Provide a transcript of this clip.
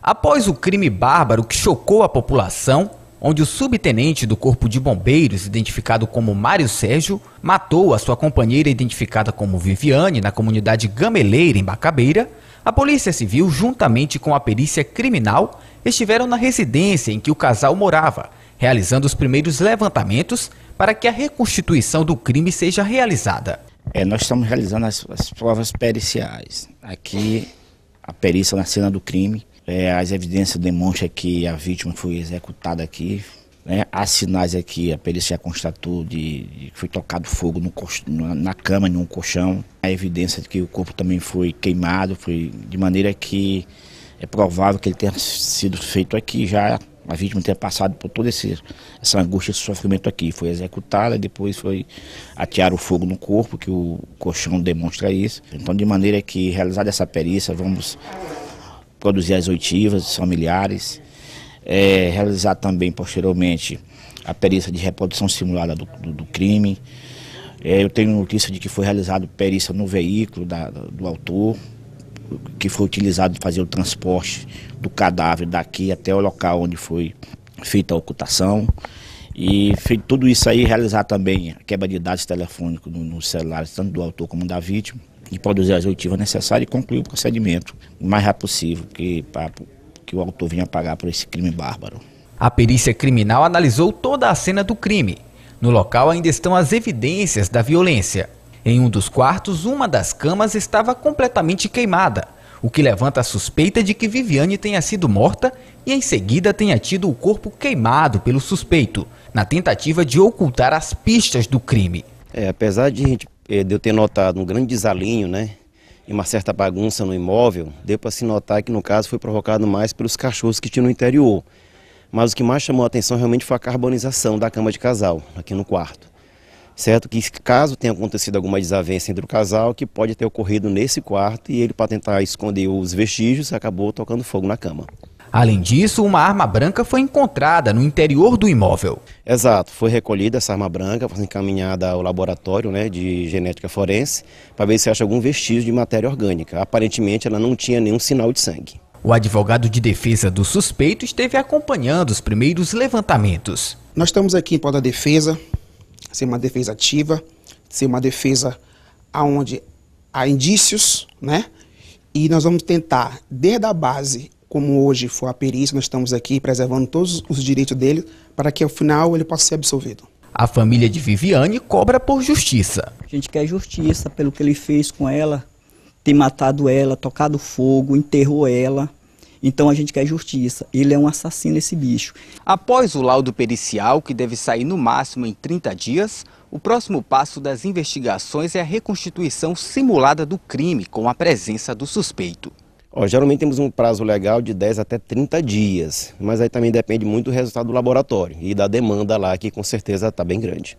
Após o crime bárbaro que chocou a população, onde o subtenente do Corpo de Bombeiros, identificado como Mário Sérgio, matou a sua companheira identificada como Viviane na comunidade Gameleira, em Bacabeira, a Polícia Civil, juntamente com a perícia criminal, estiveram na residência em que o casal morava, realizando os primeiros levantamentos para que a reconstituição do crime seja realizada. É, nós estamos realizando as, as provas periciais. Aqui, a perícia na cena do crime, é, as evidências demonstram que a vítima foi executada aqui. Né? Há sinais aqui, é a perícia constatou de, que foi tocado fogo no, na cama, num colchão. A evidência de que o corpo também foi queimado, foi de maneira que é provável que ele tenha sido feito aqui já a vítima tenha passado por toda essa angústia, esse sofrimento aqui. Foi executada, depois foi atear o fogo no corpo, que o colchão demonstra isso. Então, de maneira que, realizada essa perícia, vamos produzir as oitivas familiares, é, realizar também posteriormente a perícia de reprodução simulada do, do, do crime. É, eu tenho notícia de que foi realizada perícia no veículo da, do autor, que foi utilizado para fazer o transporte do cadáver daqui até o local onde foi feita a ocultação. E feito tudo isso aí, realizar também a quebra de dados telefônicos nos no celulares, tanto do autor como da vítima, e produzir as oitivas necessárias e concluir o procedimento o mais rápido possível, que, pra, que o autor venha pagar por esse crime bárbaro. A perícia criminal analisou toda a cena do crime. No local ainda estão as evidências da violência. Em um dos quartos, uma das camas estava completamente queimada, o que levanta a suspeita de que Viviane tenha sido morta e em seguida tenha tido o corpo queimado pelo suspeito na tentativa de ocultar as pistas do crime. É, apesar de, gente, é, de eu ter notado um grande desalinho, né? E uma certa bagunça no imóvel, deu para se notar que no caso foi provocado mais pelos cachorros que tinham no interior. Mas o que mais chamou a atenção realmente foi a carbonização da cama de casal, aqui no quarto. Certo que caso tenha acontecido alguma desavença entre o casal, que pode ter ocorrido nesse quarto e ele, para tentar esconder os vestígios, acabou tocando fogo na cama. Além disso, uma arma branca foi encontrada no interior do imóvel. Exato, foi recolhida essa arma branca, foi encaminhada ao laboratório né, de genética forense para ver se acha algum vestígio de matéria orgânica. Aparentemente, ela não tinha nenhum sinal de sangue. O advogado de defesa do suspeito esteve acompanhando os primeiros levantamentos. Nós estamos aqui em prol da defesa, ser uma defesa ativa, ser uma defesa onde há indícios, né? E nós vamos tentar, desde a base como hoje foi a perícia, nós estamos aqui preservando todos os direitos dele para que ao final ele possa ser absolvido. A família de Viviane cobra por justiça. A gente quer justiça pelo que ele fez com ela, ter matado ela, tocado fogo, enterrou ela. Então a gente quer justiça. Ele é um assassino, esse bicho. Após o laudo pericial, que deve sair no máximo em 30 dias, o próximo passo das investigações é a reconstituição simulada do crime com a presença do suspeito. Ó, geralmente temos um prazo legal de 10 até 30 dias, mas aí também depende muito do resultado do laboratório e da demanda lá, que com certeza está bem grande.